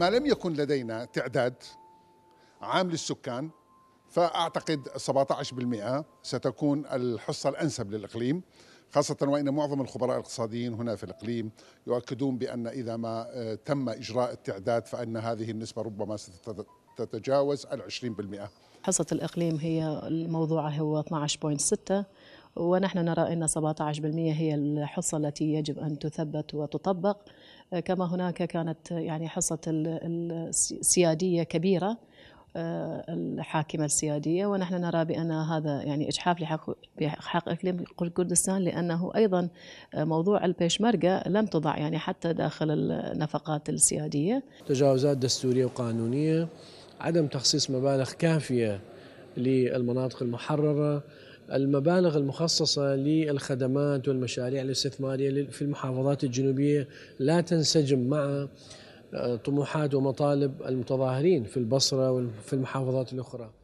ما لم يكن لدينا تعداد عام للسكان فأعتقد 17% ستكون الحصة الأنسب للإقليم خاصة وإن معظم الخبراء الاقتصاديين هنا في الإقليم يؤكدون بأن إذا ما آه، تم إجراء التعداد فإن هذه النسبة ربما ستتجاوز العشرين بالمئة حصة الإقليم هي الموضوعة هو 12.6 ونحن نرى أن 17% هي الحصة التي يجب أن تثبت وتطبق آه، كما هناك كانت يعني حصة السيادية كبيرة آه، الحاكمة السيادية ونحن نرى بأن هذا يعني إجحاف لحق إقليم كردستان لأنه أيضا آه، موضوع البيشمركة لم تضع يعني حتى داخل النفقات السيادية تجاوزات دستورية وقانونية عدم تخصيص مبالغ كافية للمناطق المحررة المبالغ المخصصة للخدمات والمشاريع الاستثمارية في المحافظات الجنوبية لا تنسجم مع آه، طموحات ومطالب المتظاهرين في البصرة وفي المحافظات الأخرى